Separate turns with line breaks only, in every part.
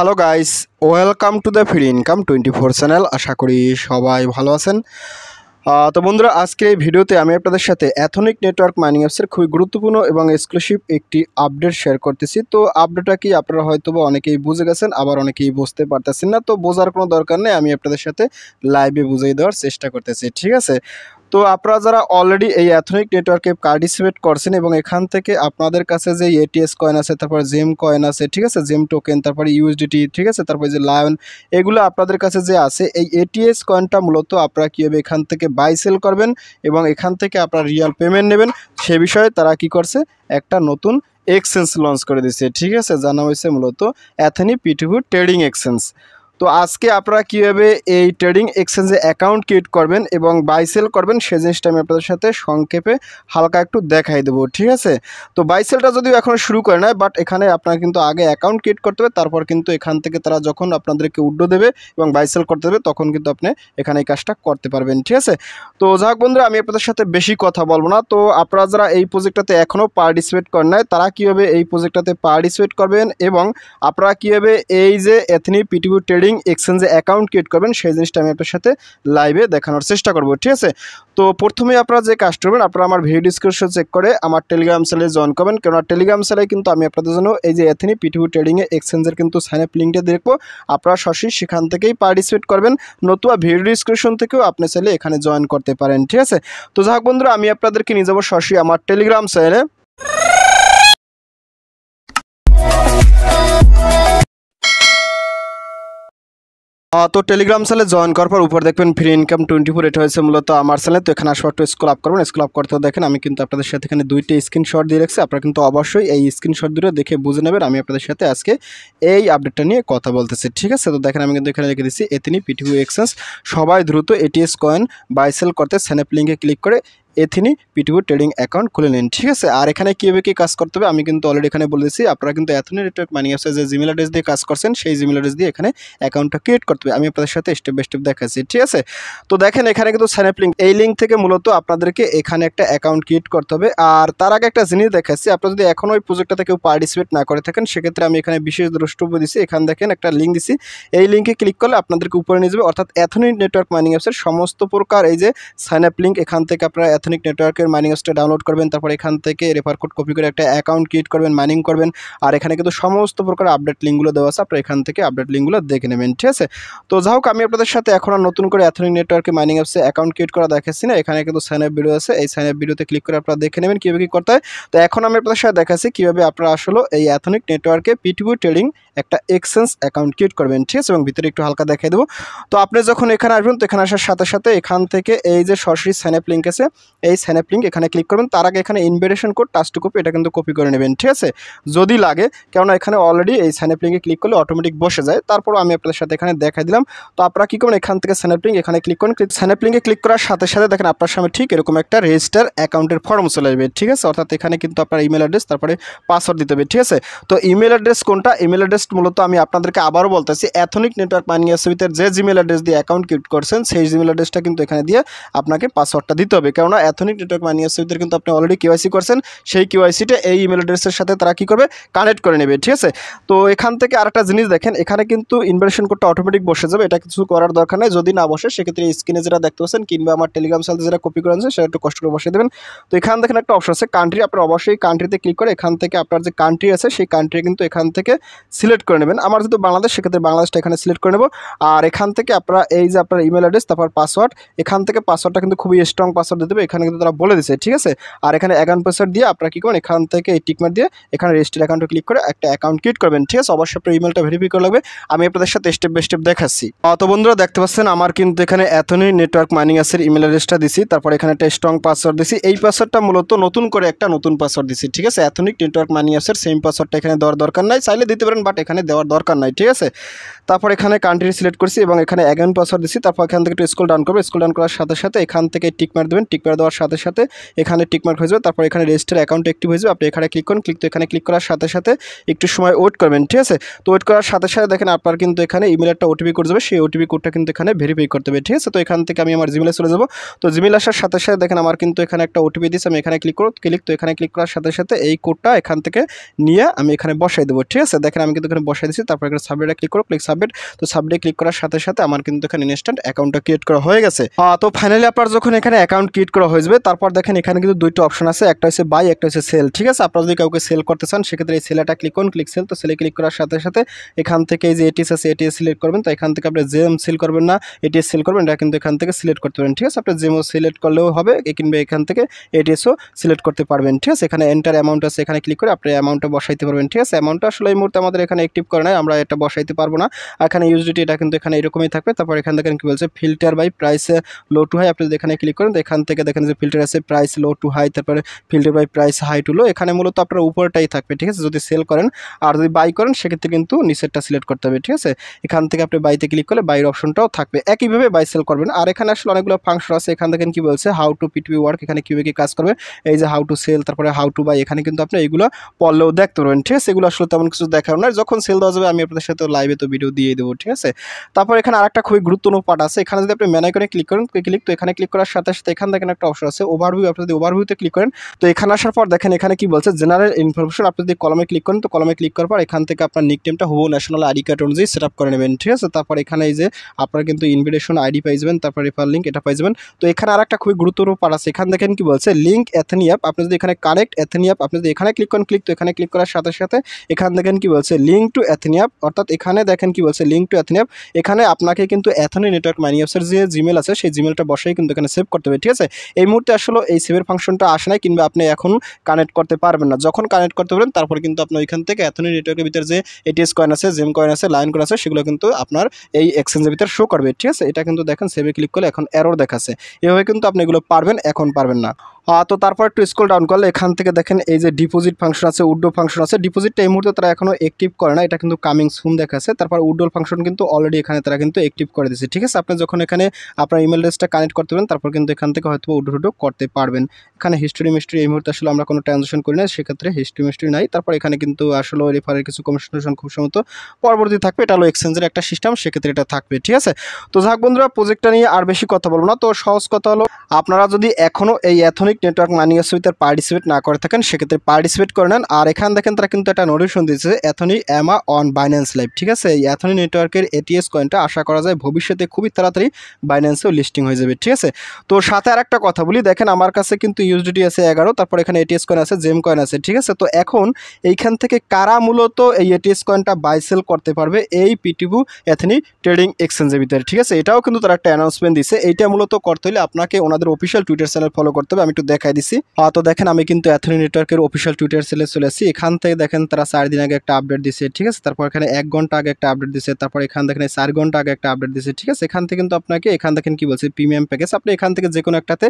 hello guys welcome to the free income twenty four channel আশা করি সবাই ভালো আছেন তো বন্ধুরা আজকের এই ভিডিওতে আমি আপনাদের সাথে অ্যাথনিক নেটওয়ার্ক মাইনিং অ্যাপসের খুবই গুরুত্বপূর্ণ এবং এক্সক্লুসিভ একটি আপডেট শেয়ার করতেছি তো আপডেটটা কি আপনারা হয়তো অনেকেই বুঝে গেছেন আবার অনেকেই বুঝতে পারতেছেন না তো বোঝার কোনো দরকার নেই আমি আপনাদের সাথে লাইভে বুঝিয়ে দেওয়ার চেষ্টা করতেছি ঠিক আছে তো আপনারা যারা অলরেডি এই অ্যাথনিক নেটওয়ার্কে পার্টিসিপেট করছেন এবং এখান থেকে আপনাদের কাছে যে এটিএস কয়েন আছে তারপর জেম কয়েন আছে ঠিক আছে জেম টোকেন তারপরে ইউএসডিটি ঠিক আছে তারপরে যে লায়ন এগুলো আপনাদের কাছে যে আছে এই এটিএস কয়েনটা মূলত আপনারা কীভাবে এখান থেকে বাই সেল করবেন এবং এখান থেকে আপনারা রিয়াল পেমেন্ট নেবেন সে বিষয়ে তারা কি করছে একটা নতুন এক্সচেঞ্জ লঞ্চ করে দিচ্ছে ঠিক আছে জানা হয়েছে মূলত অ্যাথেনি পিটিভু ট্রেডিং এক্সচেঞ্জ তো আজকে আপনারা কীভাবে এই ট্রেডিং এক্সচেঞ্জে অ্যাকাউন্ট ক্রিয়েট করবেন এবং বাইসেল করবেন সে জিনিসটা আমি আপনাদের সাথে সংক্ষেপে হালকা একটু দেখাই দেবো ঠিক আছে তো বাইসেলটা যদিও এখন শুরু করে নেয় বাট এখানে আপনারা কিন্তু আগে অ্যাকাউন্ট ক্রিয়েট করতে হবে তারপর কিন্তু এখান থেকে তারা যখন আপনাদেরকে উড্ডো দেবে এবং বাইসেল করতে দেবে তখন কিন্তু আপনি এখানে এই কাজটা করতে পারবেন ঠিক আছে তো যাক বন্ধুরা আমি আপনাদের সাথে বেশি কথা বলবো না তো আপনারা যারা এই প্রজেক্টটাতে এখনও পার্টিসিপেট করেন নাই তারা কীভাবে এই প্রজেক্টটাতে পার্টিসিপেট করবেন এবং আপনারা কীভাবে এই যে এথনি পিটিভি ট্রেডিং ট্রেডিং এক্সচেঞ্জে অ্যাকাউন্ট ক্রিয়েট করবেন সেই জিনিসটা আমি আপনার সাথে লাইভে দেখানোর চেষ্টা করব ঠিক আছে তো প্রথমে আপনারা যে কাজ করবেন আপনারা আমার ভিডিও ডিসক্রিপশন চেক করে আমার টেলিগ্রাম সেলে জয়েন করবেন কেননা টেলিগ্রাম সেলে কিন্তু আমি আপনাদের জন্য এই যে এথেনি পিটিভি ট্রেডিংয়ে এক্সচেঞ্জের কিন্তু সাইন আপ লিঙ্কটা দেখবো আপনারা সরাসরি সেখান থেকেই পার্টিসিপেট করবেন নতুবা ভিডিও ডিসক্রিপশন থেকেও আপনি চাইলে এখানে জয়েন করতে পারেন ঠিক আছে তো যাক বন্ধুরা আমি আপনাদেরকে নিয়ে যাবো সরাসরি আমার টেলিগ্রাম চ্যানেলে তো টেলিগ্রাম চ্যানেলে জয়েন করার পর উপর দেখবেন ফ্রি ইনকাম টোয়েন্টি ফোর এটা হয়েছে মূলত আমার চ্যানেলে তো এখানে আসবার একটু স্কুল আপ করবেন স্কুল আপ করতে দেখেন আমি কিন্তু আপনাদের সাথে এখানে দুইটি স্ক্রিনশট দিয়ে রাখছি আপনারা কিন্তু অবশ্যই এই স্ক্রিনশট দুটো দেখে বুঝে নেবেন আমি আপনাদের সাথে আজকে এই আপডেটটা নিয়ে কথা বলতেছি ঠিক আছে তো দেখেন আমি কিন্তু এখানে লিখে দিচ্ছি এতিনি পিটিউ এক্সচেঞ্জ সবাই দ্রুত এটিএস কয়েন বাই সেল করতে স্যানেপ লিঙ্কে ক্লিক করে এথিনি তিনি পিটিপি ট্রেডিং অ্যাকাউন্ট খুলে নিন ঠিক আছে আর এখানে কীভাবে কী কাজ করতে হবে আমি কিন্তু অলরেডি এখানে বলেছি আপনারা কিন্তু এথনি নেটওয়ার্ক মানি অ্যাপসে যে জিমেল অ্যাড্রেস দিয়ে কাজ করছেন সেই জিমেল অ্যাড্রেস দিয়ে এখানে অ্যাকাউন্টটা ক্রিয়েট করতে হবে আমি আপনাদের সাথে স্টেপ বাই স্টেপ দেখাচ্ছি ঠিক আছে তো দেখেন এখানে কিন্তু সাইন আপ লিঙ্ক এই লিঙ্ক থেকে মূলত আপনাদেরকে এখানে একটা অ্যাকাউন্ট ক্রিয়েট করতে হবে আর তার আগে একটা জিনিস দেখাচ্ছি আপনারা যদি এখনও ওই প্রজেক্টটাতে কেউ পার্টিসিপেট না করে থাকেন সেক্ষেত্রে আমি এখানে বিশেষ দ্রষ্টব্য দিচ্ছি এখানে দেখেন একটা লিঙ্ক দিছি এই লিঙ্কে ক্লিক করলে আপনাদেরকে উপরে নিয়ে যাবে অর্থাৎ এথনি নেটওয়ার্ক মাইনিং অ্যাপসের সমস্ত প্রকার এই যে সাইন আপ লিঙ্ক এখান থেকে আপনারা আর্থনিক নেটওয়ার্কের মাইনিং স্টার ডাউনলোড করবেন তারপর এখান থেকে রেফার কোড কপি করে একটা অ্যাকাউন্ট ক্রিয়েট করবেন মাইনিং করবেন আর এখানে কিন্তু সমস্ত প্রকার আপডেট লিঙ্কগুলো দেওয়া আছে আপনার এখান থেকে আপডেট লিঙ্কগুলো দেখে নেবেন ঠিক আছে তো যা হোক আমি আপনাদের সাথে এখন আর নতুন করে অ্যাথনিক নেটওয়ার্কে মাইনিং অ্যাপসে অ্যাকাউন্ট ক্রিয়েট করা দেখাচ্ছি না এখানে কিন্তু সাইন আপ ভিডিও আছে এই সাইন আপ ভিডিওতে ক্লিক করে আপনারা দেখে নেবেন কীভাবে কী করতে হয় তো এখন আমি আপনাদের সাথে দেখাচ্ছি কীভাবে আপনারা আসলে এই অ্যাথনিক নেটওয়ার্কে পিটিভি ট্রেডিং একটা এক্সচেঞ্জ অ্যাকাউন্ট ক্রিয়েট করবেন ঠিক আছে এবং ভিতরে একটু হালকা দেখাই দেবো তো আপনি যখন এখানে আসবেন তো এখানে আসার সাথে সাথে এখান থেকে এই যে সরাসরি সাইন আপ লিঙ্ক আছে এই স্যানঅ্যাপ লিঙ্ক এখানে ক্লিক করবেন তার আগে এখানে invitation code touch to copy এটা কিন্তু কপি করে নেবেন ঠিক আছে যদি লাগে কেননা এখানে অলরেডি এই স্যানঅ্যাপ লিঙ্কে ক্লিক করলে অটোমেটিক বসে যায় তারপর আমি আপনাদের সাথে এখানে দেখাই দিলাম তো আপনারা কী করবেন এখান থেকে স্যানঅ্যাপ লিঙ্ক এখানে ক্লিক করুন স্যানঅ্যাপ লিঙ্কে ক্লিক করার সাথে সাথে দেখেন আপনার সামনে ঠিক এরকম একটা রেজিস্টার অ্যাকাউন্টের ফর্ম চলে আসবে ঠিক আছে অর্থাৎ এখানে কিন্তু আপনার ইমেল অ্যাড্রেস তারপরে পাসওয়ার্ড দিতে হবে ঠিক আছে তো ইমেল অ্যাড্রেস কোনটা ইমেল অ্যাড্রেস মূলত আমি আপনাদেরকে আবারও বলতেছি অ্যাথনিক নেটওয়ার্ক মাইনিং এসবিতে যে জিমেল অ্যাড্রেস দিয়ে অ্যাকাউন্ট ক্রিয়েট করছেন সেই জিমেল অ্যাড্রেসটা কিন্তু এখানে দিয়ে আপনাকে পাসওয়ার্ডটা দিতে হবে কেননা অ্যাথনিক নেটওয়ার্ক মাই নিউজদের কিন্তু আপনি অলরেডি কেওয়াইসি করছেন সেই কেওয়াইসিটা এই ইমেল অ্যাড্রেসের সাথে তারা কী করবে কানেক্ট করে নেবে ঠিক আছে তো এখান থেকে আরেকটা জিনিস দেখেন এখানে কিন্তু ইনভারেশন কোডটা অটোমেটিক বসে যাবে এটা কিছু করার দরকার নেই যদি না বসে সেক্ষেত্রে স্ক্রিনে যেটা দেখতে পাচ্ছেন কিংবা আমার টেলিগ্রাম সাথে যেটা কপি করে আনছে সেটা একটু কষ্ট করে বসে দেবেন তো এখান দেখেন একটা অপশন আছে কান্ট্রি আপনার অবশ্যই কান্ট্রিতে ক্লিক করে এখান থেকে আপনার যে কান্ট্রি আছে সেই কান্ট্রি কিন্তু এখান থেকে সিলেক্ট করে নেবেন আমার যেহেতু বাংলাদেশ সেক্ষেত্রে বাংলাদেশটা এখানে সিলেক্ট করে নেব আর এখান থেকে আপনারা এই যে আপনার ইমেল অ্যাড্রেস তারপর পাসওয়ার্ড এখান থেকে পাসওয়ার্ডটা কিন্তু খুবই স্ট্রং পাসওয়ার্ড দিতে দেবে এখানে এখানে কিন্তু তারা বলে দিছে ঠিক আছে আর এখানে অ্যাকাউন্ট পাসওয়ার্ড দিয়ে আপনারা কী করেন এখান থেকে এই টিকমার দিয়ে এখানে রেজিস্টার অ্যাকাউন্টে ক্লিক করে একটা অ্যাকাউন্ট ক্রিয়েট করবেন ঠিক আছে অবশ্যই আপনার ইমেলটা ভেরিফাই করা লাগবে আমি আপনাদের সাথে স্টেপ বাই স্টেপ দেখাচ্ছি তো বন্ধুরা দেখতে পাচ্ছেন আমার কিন্তু এখানে এতনই নেটওয়ার্ক মাইনিং আসের ইমেল অ্যাড্রেসটা দিছি তারপর এখানে একটা স্ট্রং পাসওয়ার্ড দিছি এই পাসওয়ার্ডটা মূলত নতুন করে একটা নতুন পাসওয়ার্ড দিছি ঠিক আছে এথনিক নেটওয়ার্ক মানি আসের সেম পাসওয়ার্ডটা এখানে দেওয়ার দরকার নাই চাইলে দিতে পারেন বাট এখানে দেওয়ার দরকার নাই ঠিক আছে তারপর এখানে কান্ট্রি সিলেক্ট করছি এবং এখানে অ্যাকাউন্ট পাসওয়ার্ড দিছি তারপর এখান থেকে একটু স্কুল ডাউন করবো স্কুল ডাউন করার সাথে সাথে এখান থেকে টিক মার দেবেন টিক মার দেওয়ার দেওয়ার সাথে সাথে এখানে টিকমার্ক হয়ে যাবে তারপর এখানে রেজিস্টার অ্যাকাউন্ট অ্যাক্টিভ হয়ে যাবে আপনি এখানে ক্লিক করুন ক্লিক তো এখানে ক্লিক করার সাথে সাথে একটু সময় ওয়েট করবেন ঠিক আছে তো ওয়েট করার সাথে সাথে দেখেন আপনার কিন্তু এখানে ইমেল একটা ওটিপি করে যাবে সেই ওটিপি কোডটা কিন্তু এখানে ভেরিফাই করতে হবে ঠিক আছে তো এখান থেকে আমি আমার জিমেলে চলে যাবো তো জিমেল আসার সাথে সাথে দেখেন আমার কিন্তু এখানে একটা ওটিপি দিয়েছে আমি এখানে ক্লিক করো ক্লিক তো এখানে ক্লিক করার সাথে সাথে এই কোডটা এখান থেকে নিয়ে আমি এখানে বসাই দেবো ঠিক আছে দেখেন আমি কিন্তু এখানে বসাই দিচ্ছি তারপর এখানে সাবমিটে ক্লিক করো ক্লিক সাবমিট তো সাবমিটে ক্লিক করার সাথে সাথে আমার কিন্তু এখানে ইনস্ট্যান্ট অ্যাকাউন্টটা ক্রিয়েট করা হয়ে গেছে তো ফাইনালি আপনার যখন এখানে অ্যাকাউন্ট ক্রিয়েট করা হয়ে যাবে তারপর দেখেন এখানে কিন্তু দুইটা অপশন আছে একটা হচ্ছে বাই একটা হচ্ছে সেল ঠিক আছে আপনারা যদি কাউকে সেল করতে চান সেক্ষেত্রে এই সেলাটা ক্লিক করুন ক্লিক সেল তো সেলে ক্লিক করার সাথে সাথে এখান থেকে এই যে এটিএস আছে এটিএস সিলেক্ট করবেন তো এখান থেকে আপনি জেম সেল করবেন না এটিএস সেল করবেন এটা কিন্তু এখান থেকে সিলেক্ট করতে পারেন ঠিক আছে আপনি জেমও সিলেক্ট করলেও হবে কিংবা এখান থেকে এটিএসও সিলেক্ট করতে পারবেন ঠিক আছে এখানে এন্টার অ্যামাউন্ট আছে এখানে ক্লিক করে আপনি অ্যামাউন্টটা বসাইতে পারবেন ঠিক আছে অ্যামাউন্টটা আসলে এই মুহূর্তে আমাদের এখানে অ্যাক্টিভ করে নাই আমরা এটা বসাইতে পারবো না এখানে ইউজিটি এটা কিন্তু এখানে এরকমই থাকবে তারপর এখান থেকে কি বলছে filter by price low to হয় আপনি এখানে ক্লিক করেন তো এখান থেকে দেখেন যে ফিল্টার আছে প্রাইস লো টু হাই তারপরে filter by price high to low এখানে মূলত আপনার উপরটাই থাকবে ঠিক আছে যদি সেল করেন আর যদি বাই করেন সেক্ষেত্রে কিন্তু নিচেরটা সিলেক্ট করতে হবে ঠিক আছে এখান থেকে আপনি বাইতে ক্লিক করলে বাইর অপশনটাও থাকবে একইভাবে বাই সেল করবেন আর এখানে আসলে অনেকগুলো ফাংশন আছে এখান থেকে কি বলছে হাউ টু পিটিপি ওয়ার্ক এখানে কীভাবে কি কাজ করবে এই যে হাউ টু সেল তারপরে হাউ টু বাই এখানে কিন্তু আপনি এইগুলো পড়লেও দেখতে পারবেন ঠিক আছে এগুলো আসলে তেমন কিছু দেখানো না যখন সেল দেওয়া যাবে আমি আপনাদের সাথে লাইভে তো ভিডিও দিয়ে দেবো ঠিক আছে তারপর এখানে আর একটা খুবই গুরুত্বপূর্ণ পার্ট আছে এখানে যদি আপনি ম্যানাই করে ক্লিক করেন ক্লিক তো এখানে ক্লিক করার সাথে সাথে এখান থেকে একটা অপশন আছে ওভারভিউ আপনি যদি ওভারভিউতে ক্লিক করেন তো এখানে আসার পর দেখেন এখানে কি বলছে জেনারেল ইনফরমেশন আপনি যদি কলমে ক্লিক করেন তো কলমে ক্লিক করার পর এখান থেকে আপনার টেমটা হবো ন্যাশনাল আইডি কার্ড অনুযায়ী সেট আপ করে নেবেন ঠিক আছে তারপর এখানে এই যে আপনার কিন্তু ইনভিটেশন আইডি পাই যাবেন তারপর রেফার লিঙ্ক এটা পাই যাবেন তো এখানে আর একটা খুবই গুরুত্বপূর্ণ পার আছে এখানে দেখেন কি বলছে লিঙ্ক এথেনি অ্যাপ আপনি যদি এখানে কানেক্ট এথেনি অ্যাপ আপনি যদি এখানে ক্লিক করেন ক্লিক তো এখানে ক্লিক করার সাথে সাথে এখানে দেখেন কি বলছে লিঙ্ক টু এথেনি অ্যাপ অর্থাৎ এখানে দেখেন কি বলছে লিঙ্ক টু এথেনি অ্যাপ এখানে আপনাকে কিন্তু এথেনি নেটওয়ার্ক মানি অ্যাপসের যে জিমেল আছে সেই জিমেলটা বসেই কিন্তু এখানে সেভ করতে হবে ঠিক আছে এই মুহূর্তে আসলে এই সেভের ফাংশনটা আসে না কিংবা আপনি এখন কানেক্ট করতে পারবেন না যখন কানেক্ট করতে পারবেন তারপর কিন্তু আপনি ওইখান থেকে এথনিক নেটওয়ার্কের ভিতরে যে এটিএস কয়েন আছে জেম কয়েন আছে লাইন কয়েন আছে সেগুলো কিন্তু আপনার এই এক্সচেঞ্জের ভিতরে শো করবে ঠিক আছে এটা কিন্তু দেখেন সেভে ক্লিক করলে এখন এরর দেখাচ্ছে এভাবে কিন্তু আপনি এগুলো পারবেন এখন পারবেন না তো তারপর একটু স্কুল ডাউন করলে এখান থেকে দেখেন এই যে ডিপোজিট ফাংশন আছে উড্ডো ফাংশন আছে ডিপোজিটটা এই মুহূর্তে তারা এখনও অ্যাক্টিভ করে না এটা কিন্তু কামিং সুন দেখাচ্ছে তারপর উড্ডোল ফাংশন কিন্তু অলরেডি এখানে তারা কিন্তু অ্যাক্টিভ করে দিয়েছে ঠিক আছে আপনি যখন এখানে আপনার ইমেল অ্যাড্রেসটা কানেক্ট করতে পারেন তারপর কিন্তু এখান থেকে হয়তো ঢুটো করতে পারবেন এখানে হিস্ট্রি মিস্ট্রি এই মুহূর্তে আসলে আমরা কোনো ট্রানজেকশন করি না সেক্ষেত্রে হিস্ট্রি মিস্ট্রি নাই তারপর এখানে কিন্তু আসলে রেফারের কিছু কমিশন খুব সম্ভবত পরবর্তী থাকবে এটা হলো এক্সচেঞ্জের একটা সিস্টেম সেক্ষেত্রে এটা থাকবে ঠিক আছে তো যাক বন্ধুরা প্রজেক্টটা নিয়ে আর বেশি কথা বলবো না তো সহজ কথা হলো আপনারা যদি এখনও এই অ্যাথনিক নেটওয়ার্ক মাইনিং সুইতার পার্টিসিপেট না করে থাকেন সেক্ষেত্রে পার্টিসিপেট করে নেন আর এখানে দেখেন তারা কিন্তু একটা নোটিশন দিয়েছে Athene AMA on Binance live ঠিক আছে এই অ্যাথনি নেটওয়ার্কের এটিএস কয়েনটা আশা করা যায় ভবিষ্যতে খুবই তাড়াতাড়ি বাইন্যান্সেও লিস্টিং হয়ে যাবে ঠিক আছে তো সাথে আর একটা কথা কথা বলি দেখেন আমার কাছে কিন্তু ইউএসডিটি আছে এগারো তারপর এখানে এটিএস কয়েন আছে জেম কয়েন আছে ঠিক আছে তো এখন এইখান থেকে কারা মূলত এই এটিএস কয়েনটা বাই সেল করতে পারবে এই পিটিভু এথনি ট্রেডিং এক্সচেঞ্জের ভিতরে ঠিক আছে এটাও কিন্তু তারা একটা অ্যানাউন্সমেন্ট দিছে এইটা মূলত করতে হলে আপনাকে ওনাদের অফিসিয়াল টুইটার চ্যানেল ফলো করতে হবে আমি একটু দেখাই দিছি তো দেখেন আমি কিন্তু এথনি নেটওয়ার্কের অফিসিয়াল টুইটার চ্যানেলে চলে আসি এখান থেকে দেখেন তারা চার দিন আগে একটা আপডেট দিছে ঠিক আছে তারপর এখানে এক ঘন্টা আগে একটা আপডেট দিছে তারপর এখান থেকে চার ঘন্টা আগে একটা আপডেট দিছে ঠিক আছে এখান থেকে কিন্তু আপনাকে এখান দেখেন কি বলছে প্রিমিয়াম প্যাকেজ আপনি এখান থেকে যে কোনো একটাতে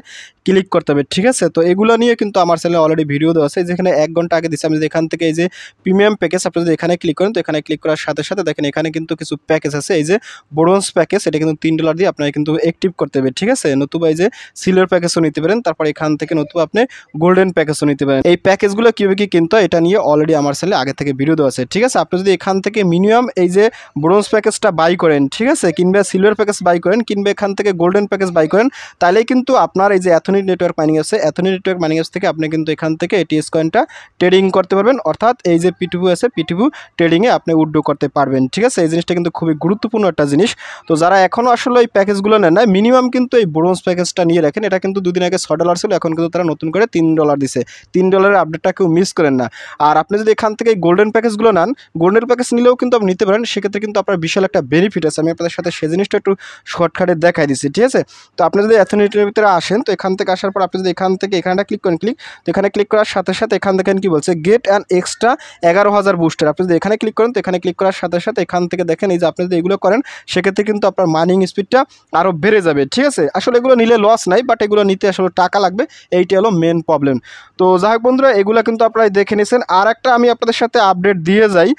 ক্লিক করতে হবে ঠিক আছে তো এগুলো নিয়ে কিন্তু আমার চ্যানেলে অলরেডি ভিডিও দেওয়া আছে যেখানে এক ঘন্টা আগে দিচ্ছি আমি এখান থেকে এই যে প্রিমিয়াম প্যাকেজ আপনি যদি এখানে ক্লিক করেন তো এখানে ক্লিক করার সাথে সাথে দেখেন এখানে কিন্তু কিছু প্যাকেজ আছে এই যে ব্রোঞ্জ প্যাকেজ এটা কিন্তু তিন ডলার দিয়ে আপনাকে কিন্তু অ্যাক্টিভ করতে হবে ঠিক আছে নতুবা এই যে সিলভার প্যাকেজও নিতে পারেন তারপর এখান থেকে নতুবা আপনি গোল্ডেন প্যাকেজও নিতে পারেন এই প্যাকেজগুলো কীভাবে কি কিন্তু এটা নিয়ে অলরেডি আমার চ্যানেলে আগে থেকে ভিডিও দেওয়া আছে ঠিক আছে আপনি যদি এখান থেকে মিনিমাম এই যে ব্রোঞ্জ প্যাকেজটা বাই করেন ঠিক আছে কিংবা সিলভার প্যাকেজ বাই করেন কিংবা এখান থেকে গোল্ডেন প্যাকেজ বাই করেন তাহলে কিন্তু আপনার এই যে যে অ্যাথনিক নেটওয়ার্ক মাইনিং আছে অ্যাথনিক নেটওয়ার্ক মাইনিং অ্যাপস থেকে আপনি কিন্তু এখান থেকে এই টিএস কয়েনটা ট্রেডিং করতে পারবেন অর্থাৎ এই যে পিটিভু আছে পিটিভু ট্রেডিংয়ে আপনি উড্ডো করতে পারবেন ঠিক আছে এই জিনিসটা কিন্তু খুবই গুরুত্বপূর্ণ একটা জিনিস তো যারা এখনও আসলে ওই প্যাকেজগুলো নেন না মিনিমাম কিন্তু এই ব্রোঞ্জ প্যাকেজটা নিয়ে রাখেন এটা কিন্তু দুদিন আগে ছ ডলার ছিল এখন কিন্তু তারা নতুন করে তিন ডলার দিছে তিন ডলারের আপডেটটা কেউ মিস করেন না আর আপনি যদি এখান থেকে গোল্ডেন প্যাকেজগুলো নেন গোল্ডেন প্যাকেজ নিলেও কিন্তু আপনি নিতে পারেন সেক্ষেত্রে কিন্তু আপনার বিশাল একটা বেনিফিট আছে আমি আপনাদের সাথে সেই জিনিসটা একটু শর্টকাটে দেখাই দিচ্ছি ঠিক আছে তো আপনি যদি অ্যাথনিটির ভিতরে আসেন তো এখান থেকে আসার পর আপনি যদি এখান থেকে এখানটা ক্লিক করেন ক্লিক তো এখানে ক্লিক করার সাথে সাথে এখান থেকে কি বলছে গেট অ্যান্ড এক্সট্রা এগারো হাজার বুস্টার আপনি যদি এখানে ক্লিক করেন তো এখানে ক্লিক করার সাথে সাথে এখান থেকে দেখেন এই যে আপনি যদি এগুলো করেন সেক্ষেত্রে কিন্তু আপনার মার্নিং স্পিডটা আরও বেড়ে যাবে ঠিক আছে আসলে এগুলো নিলে লস নাই বাট এগুলো নিতে আসলে টাকা লাগবে এইটা হলো মেন প্রবলেম তো যাই হোক বন্ধুরা এগুলো কিন্তু আপনারা দেখে নিয়েছেন আর একটা আমি আপনাদের সাথে আপডেট দিয়ে যাই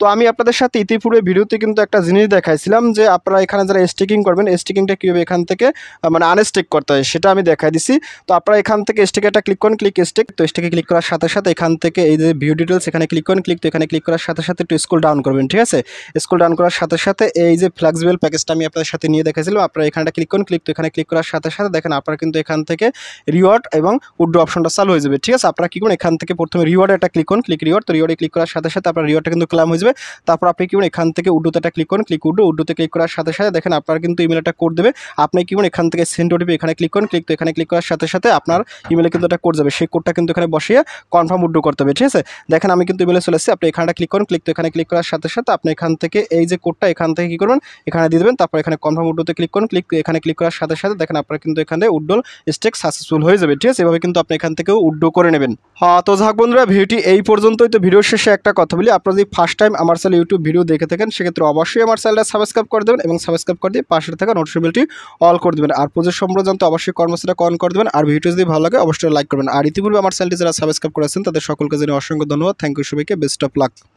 তো আমি আপনাদের সাথে ইতিপূর্বে ভিডিওতে কিন্তু একটা জিনিস দেখাইছিলাম যে আপনারা এখানে যারা স্টিকিং করবেন স্টিকিংটা কীভাবে এখান থেকে মানে আনস্টেক করতে হয় সেটা আমি দেখাই দিছি তো আপনারা এখান থেকে স্টিকারটা ক্লিক করেন ক্লিক স্টিক তো স্টিকে ক্লিক করার সাথে সাথে এখান থেকে এই যে ভিউ ডিটেলস এখানে ক্লিক করেন ক্লিক তো এখানে ক্লিক করার সাথে সাথে একটু স্কুল ডাউন করবেন ঠিক আছে স্কুল ডাউন করার সাথে সাথে এই যে ফ্লেক্সিবল প্যাকেজটা আমি আপনাদের সাথে নিয়ে দেখাইছিলাম আপনারা এখানটা ক্লিক করেন ক্লিক তো এখানে ক্লিক করার সাথে সাথে দেখেন আপনারা কিন্তু এখান থেকে রিওয়ার্ড এবং উড্ডো অপশনটা চালু হয়ে যাবে ঠিক আছে আপনারা কী করুন এখান থেকে প্রথমে রিওয়ার্ড একটা ক্লিক করুন ক্লিক রিওয়ার্ড তো রিওয়ার্ডে ক্লিক করার সাথে সাথে আপনার রিওয়ার্ডটা কিন্তু ক্লাম হয়ে যাবে দেবে তারপর আপনি কি এখান থেকে উডুতে একটা ক্লিক করুন ক্লিক উডো উডুতে ক্লিক করার সাথে সাথে দেখেন আপনার কিন্তু ইমেল একটা কোড দেবে আপনি কি এখান থেকে সেন্ড ওটিপি এখানে ক্লিক করুন ক্লিক তো এখানে ক্লিক করার সাথে সাথে আপনার ইমেলে কিন্তু একটা কোড যাবে সেই কোডটা কিন্তু এখানে বসিয়ে কনফার্ম উড্ডু করতে হবে ঠিক আছে দেখেন আমি কিন্তু ইমেলে চলে এসেছি আপনি এখানটা ক্লিক করুন ক্লিক তো এখানে ক্লিক করার সাথে সাথে আপনি এখান থেকে এই যে কোডটা এখান থেকে কী করবেন এখানে দিয়ে দেবেন তারপর এখানে কনফার্ম উড্ডুতে ক্লিক করুন ক্লিক এখানে ক্লিক করার সাথে সাথে দেখেন আপনার কিন্তু এখানে উড্ডল স্টেক সাকসেসফুল হয়ে যাবে ঠিক আছে এভাবে কিন্তু আপনি এখান থেকেও উড্ডো করে নেবেন হ্যাঁ তো যাক বন্ধুরা ভিডিওটি এই পর্যন্তই তো ভিডিওর শেষে একটা কথা বলি আপনারা যদি ফার্স্ট টাইম আমার চ্যানেল ইউটিউব ভিডিও দেখে থাকেন সেক্ষেত্রে অবশ্যই আমার চ্যানেলটা সাবস্ক্রাইব করে দেবেন এবং সাবস্ক্রাইব করে দিয়ে পাশে থাকা নোটিফিকেশনটি অল করে দেবেন আর পুজোর সম্প্রদান তো অবশ্যই কর্মসূচিটা কন করে দেবেন আর ভিডিও যদি ভালো লাগে অবশ্যই লাইক করবেন আর ইতিপূর্বে আমার চ্যানেলটি যারা সাবস্ক্রাইব করেছেন তাদের সকলকে জেনে অসংখ্য ধন্যবাদ থ্যাংক ইউ সবাইকে বেস্ট অফ লাক